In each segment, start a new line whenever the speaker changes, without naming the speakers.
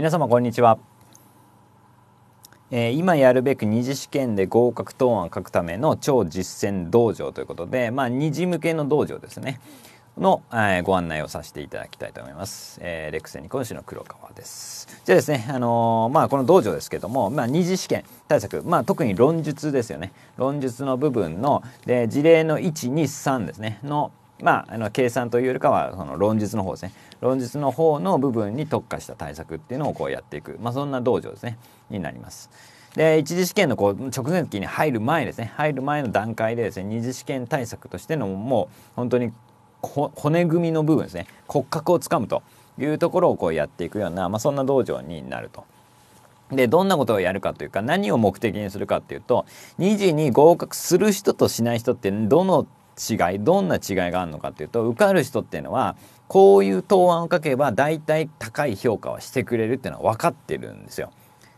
皆様こんにちは、えー、今やるべく2次試験で合格答案を書くための超実践道場ということでまあ2次向けの道場ですねの、えー、ご案内をさせていただきたいと思います。えー、レクセニコン氏の黒川です。じゃあですね、あのー、まあこの道場ですけども、まあ二次試験対策、まあ特に論述ですよね。論述の部分ので事例の1、2、3ですね、の、まあ、あの計算というよりかはその論述の方ですね論述の方の部分に特化した対策っていうのをこうやっていく、まあ、そんな道場ですねになります。で一次試験のこう直前期に入る前ですね入る前の段階でですね二次試験対策としてのもう本当に骨組みの部分ですね骨格をつかむというところをこうやっていくような、まあ、そんな道場になると。でどんなことをやるかというか何を目的にするかっていうと2次に合格する人としない人ってどの違いどんな違いがあるのかっていうと受かる人っていうのはこういう答案を書けば大体高い評価はしてくれるっていうのは分かってるんですよ。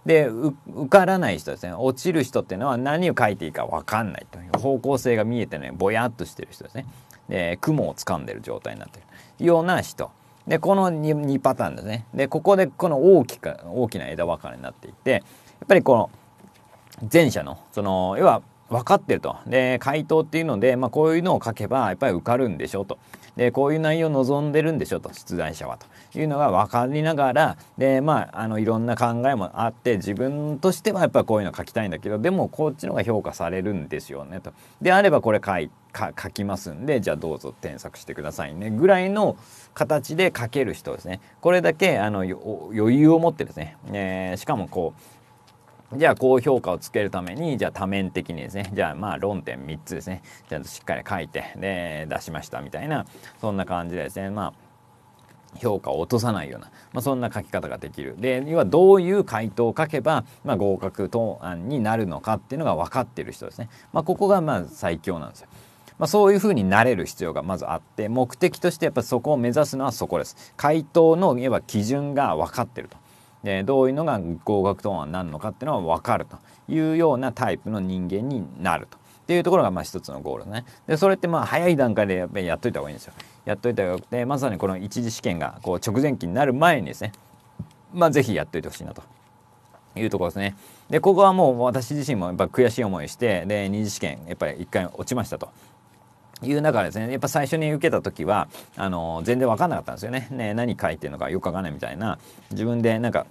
で受からない人ですね落ちる人っていうのは何を書いていいか分かんないという方向性が見えてな、いぼやっとしてる人ですねで雲を掴んでる状態になってるような人でこの 2, 2パターンですねでここでこの大き大きな枝分かれになっていてやっぱりこの前者のその要は分かってるとで回答っていうので、まあ、こういうのを書けばやっぱり受かるんでしょとでこういう内容を望んでるんでしょと出題者はというのが分かりながらで、まあ、あのいろんな考えもあって自分としてはやっぱこういうの書きたいんだけどでもこっちのが評価されるんですよねと。であればこれ書い書きますんでじゃあどうぞ添削してくださいねぐらいの形で書ける人ですねこれだけあの余裕を持ってですね、えー、しかもこうじゃあ高評価をつけるためにじゃあ多面的にですねじゃあまあ論点3つですねちゃんとしっかり書いてで出しましたみたいなそんな感じでですねまあ評価を落とさないような、まあ、そんな書き方ができるで要はどういう回答を書けば、まあ、合格答案になるのかっていうのが分かってる人ですね、まあ、ここがまあ最強なんですよ。まあ、そういうふうになれる必要がまずあって目的としてやっぱそこを目指すのはそこです。回答のいわば基準が分かってると。でどういうのが合格答案になるのかっていうのは分かるというようなタイプの人間になると。っていうところがまあ一つのゴールね。でそれってまあ早い段階でやっぱりやっといた方がいいんですよ。やっといた方がよくてまさにこの一次試験がこう直前期になる前にですねまあ是非やっといてほしいなというところですね。でここはもう私自身もやっぱ悔しい思いしてで二次試験やっぱり一回落ちましたと。いう中ですねやっぱ最初に受けた時はあの全然わかんなかったんですよねね何書いてるのかよくわかんないみたいな自分でなんか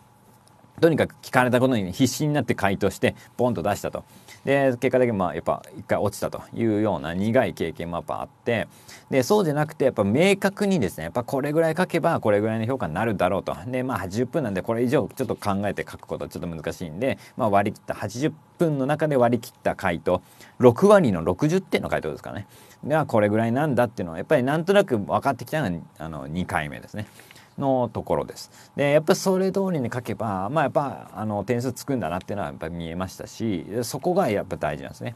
とにかく聞かれたことに必死になって回答してポンと出したとで結果だけまあやっぱ一回落ちたというような苦い経験もやっぱあってでそうじゃなくてやっぱ明確にですねやっぱこれぐらい書けばこれぐらいの評価になるだろうとでまあ8 0分なんでこれ以上ちょっと考えて書くことはちょっと難しいんで、まあ、割り切った80分の中で割り切った回答6割の60点の回答ですかねはこれぐらいなんだっていうのはやっぱりなんとなく分かってきたのがあの2回目ですね。のところです。でやっぱりそれ通りに書けば、まあ、やっぱあの点数つくんだなっていうのはやっぱ見えましたしそこがやっぱ大事なんですね。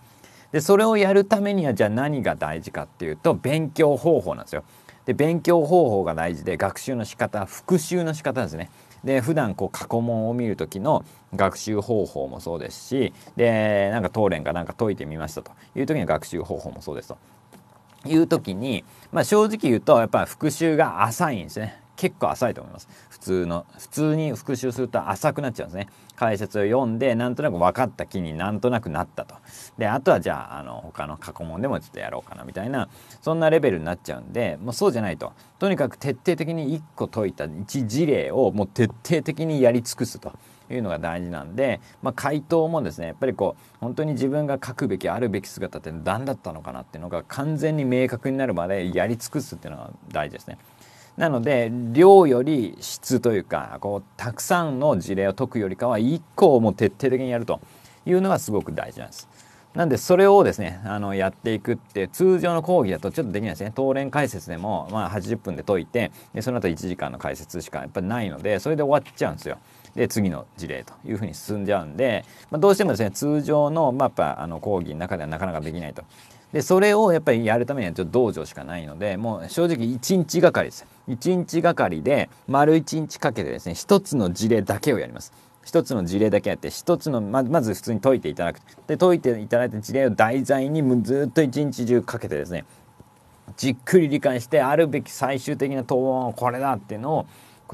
でそれをやるためにはじゃあ何が大事かっていうと勉強方法なんですよ。で勉強方法が大事で学習の仕方復習の仕方ですね。で普段こう過去問を見る時の学習方法もそうですしでなんか当連かなんか解いてみましたという時の学習方法もそうですという時に、まあ、正直言うとやっぱ復習が浅いんですね結構浅いと思います普通の普通に復習すると浅くなっちゃうんですね解説を読んでなんとなく分かった気になんとなくなったとであとはじゃああの他の過去問でもちょっとやろうかなみたいなそんなレベルになっちゃうんでもうそうじゃないととにかく徹底的に1個解いた1事例をもう徹底的にやり尽くすと。いうのが大事なんで、まあ、回答もですねやっぱりこう本当に自分が書くべきあるべき姿って何だったのかなっていうのが完全に明確になるまでやり尽くすっていうのが大事ですね。なので量より質というかこうたくさんの事例を解くよりかは1個をもう徹底的にやるというのがすごく大事なんです。なんでそれをですねあのやっていくって通常の講義だとちょっとできないですね当連解説でもまあ80分で解いてでその後1時間の解説しかやっぱりないのでそれで終わっちゃうんですよ。で次の事例というふうに進んじゃうんで、まあ、どうしてもですね通常の,、まあ、やっぱあの講義の中ではなかなかできないとでそれをやっぱりやるためにはちょっと道場しかないのでもう正直1日がかりです1日がかりで丸1日かけてですね1つの事例だけをやります1つの事例だけやって1つのまず普通に解いていただくで解いていただいた事例を題材にもずっと一日中かけてですねじっくり理解してあるべき最終的な答案はこれだっていうのを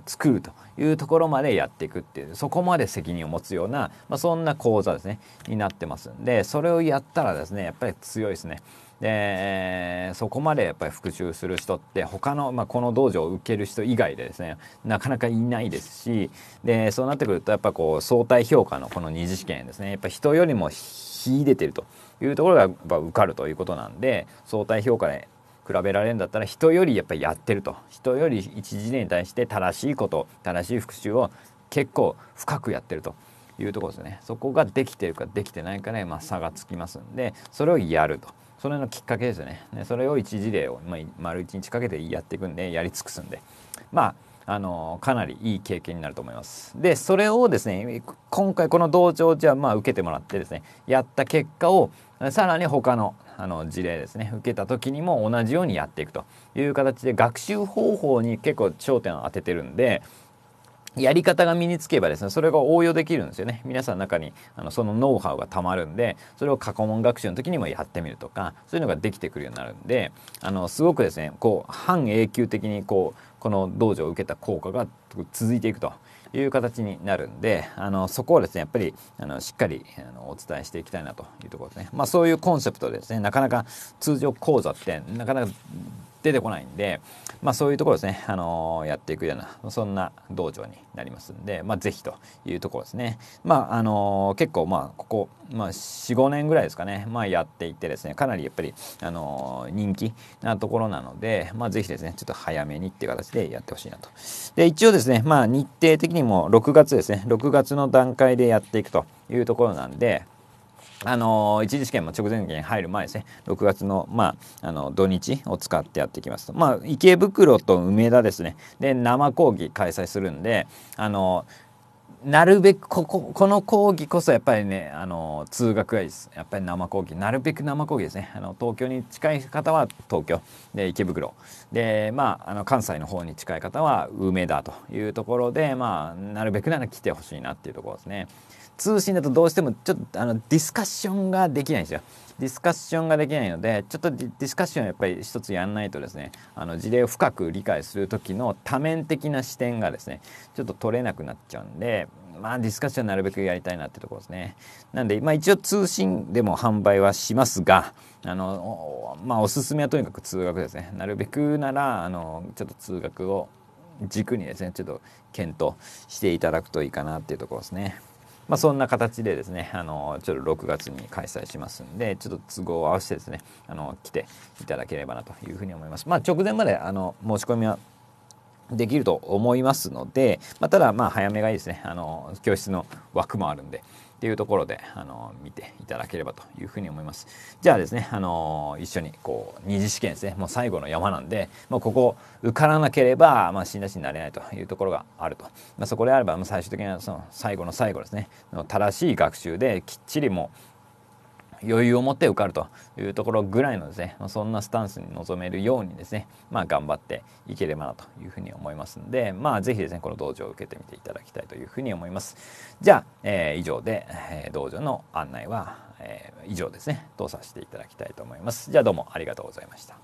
作るというところまでやっていくっていうそこまで責任を持つような、まあ、そんな講座ですねになってますんでそれをやったらですねやっぱり強いですね。でそこまでやっぱり復習する人って他のまあ、この道場を受ける人以外でですねなかなかいないですしでそうなってくるとやっぱこう相対評価のこの二次試験ですねやっぱ人よりも秀でてるというところがやっぱ受かるということなんで相対評価で比べられるんだったら人よりやっぱりやってると人より一時に対して正しいこと正しい復習を結構深くやってるというところですねそこができてるかできてないかね、まあ、差がつきますんでそれをやるとそれのきっかけですよねそれを一次例を、まあ、丸一日かけてやっていくんでやり尽くすんでまああのかなりいい経験になると思います。でそれをですね今回この同調じゃまあ受けてもらってですねやった結果をさらに他のあの事例ですね受けた時にも同じようにやっていくという形で学習方法に結構焦点を当ててるんでやり方が身につけばですねそれが応用できるんですよね皆さんの中にあのそのノウハウがたまるんでそれを過去問学習の時にもやってみるとかそういうのができてくるようになるんであのすごくですねこう半永久的にこうこの道場を受けた効果が続いていくという形になるんであのそこをですねやっぱりあのしっかりあのお伝えしていきたいなというところですね。まあ、そういうコンセプトですねなかなか通常講座ってなかなか出てこないんで、まあ、そういうところですね、あのー、やっていくようなそんな道場になりますんで、まあ、ぜひというところですね、まああのー、結構まあここ、まあ、45年ぐらいですかね、まあ、やっていってですねかなりやっぱり、あのー、人気なところなので、まあ、ぜひですねちょっと早めにっていう形でやってほしいなとで一応ですね、まあ、日程的にも6月ですね6月の段階でやっていくというところなんであの一次試験も直前試験入る前ですね6月の,、まあ、あの土日を使ってやってきますと、まあ、池袋と梅田ですねで生講義開催するんであのなるべくこここの講義こそやっぱりねあの通学がいいですやっぱり生講義なるべく生講義ですねあの東京に近い方は東京で池袋でまああの関西の方に近い方は梅田というところでまあなるべくなら来てほしいなっていうところですね。通信だとどうしてもちょっとあのディスカッションができないんですよ。ディスカッションができないのでちょっとディスカッションやっぱり一つやんないとですねあの事例を深く理解する時の多面的な視点がですねちょっと取れなくなっちゃうんでまあディスカッションなるべくやりたいなってとこですね。なんで、まあ一応通信でも販売はしますが、あの、まあおすすめはとにかく通学ですね。なるべくなら、あの、ちょっと通学を軸にですね、ちょっと検討していただくといいかなっていうところですね。まあ、そんな形でですねあのちょっと6月に開催しますんでちょっと都合を合わせてですねあの来ていただければなというふうに思います。まあ、直前まであの申し込みはできると思いますので、まあ、ただまあ早めがいいですねあの教室の枠もあるんでっていうところであの見ていただければというふうに思います。じゃあですね、あの一緒にこう二次試験ですねもう最後の山なんで、まあ、ここ受からなければ、まあ、診断士になれないというところがあると、まあ、そこであれば最終的なその最後の最後ですね正しい学習できっちりもう余裕を持って受かるというところぐらいのですね、まそんなスタンスに臨めるようにですね、まあ、頑張っていければなというふうに思いますので、まあ、是非ですね、この道場を受けてみていただきたいというふうに思います。じゃあ、えー、以上で、え道場の案内は、えー、以上ですね、とさせていただきたいと思います。じゃあどうもありがとうございました。